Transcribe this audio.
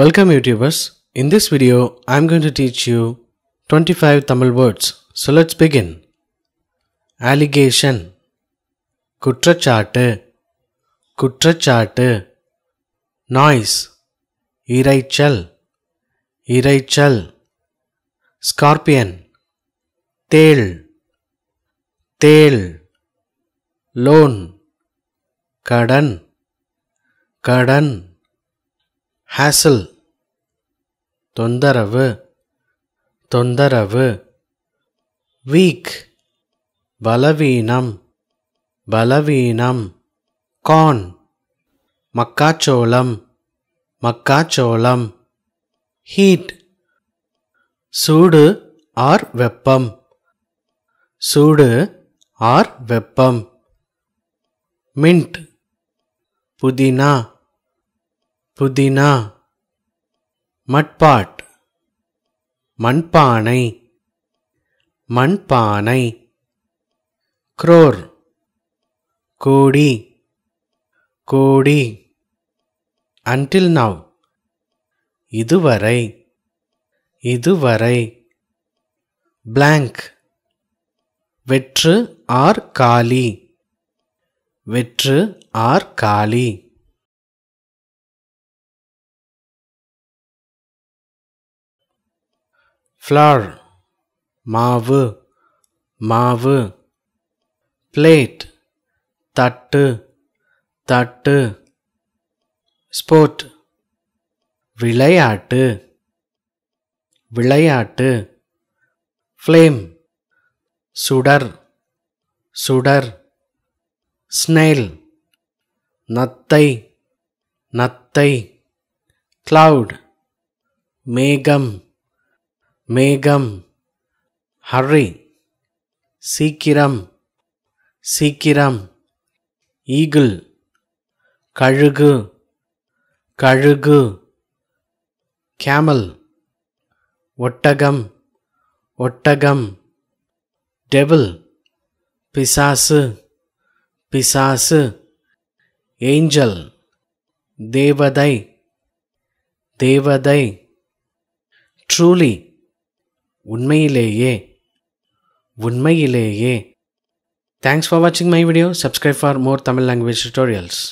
Welcome YouTubers. In this video, I'm going to teach you 25 Tamil words. So let's begin. Allegation குற்றச்சாட்டு குற்றச்சாட்டு noise இறைச்சல் இறைச்சல் scorpion, tail, தேள் loan, kadan, kadan. Hassle தொந்தரவு தொந்தரவு week பலவீனம் பலவீனம் கான் மக்காச்சோளம் மக்காச்சோளம் ஹீட் சூடு ஆர் வெப்பம் சூடு ஆர் வெப்பம் மின்ட் புதினா புதினா மட்பாட் மண்பானை மண்பானை குரோர் கோடி கோடி அன்டில் நவ் இதுவரை இதுவரை பிளாங்க் வெற்று ஆர் காலி வெற்று ஆர் காலி flour மாவு மாவு plate தட்டு தட்டு sport விளையாட்டு விளையாட்டு ஃப்ளேம் சுடர் சுடர் ஸ்னேல் நத்தை நத்தை கிளவுட் மேகம் மேகம் ஹர்ரி சீக்கிரம் சீக்கிரம் ஈகிள் கழுகு கழுகு கேமல் ஒட்டகம் ஒட்டகம் டெவில் பிசாசு பிசாசு ஏஞ்சல் தேவதை தேவதை ட்ரூலி உண்மையிலேயே உண்மையிலேயே தேங்க்ஸ் ஃபார் வாட்சிங் my video subscribe for more Tamil language tutorials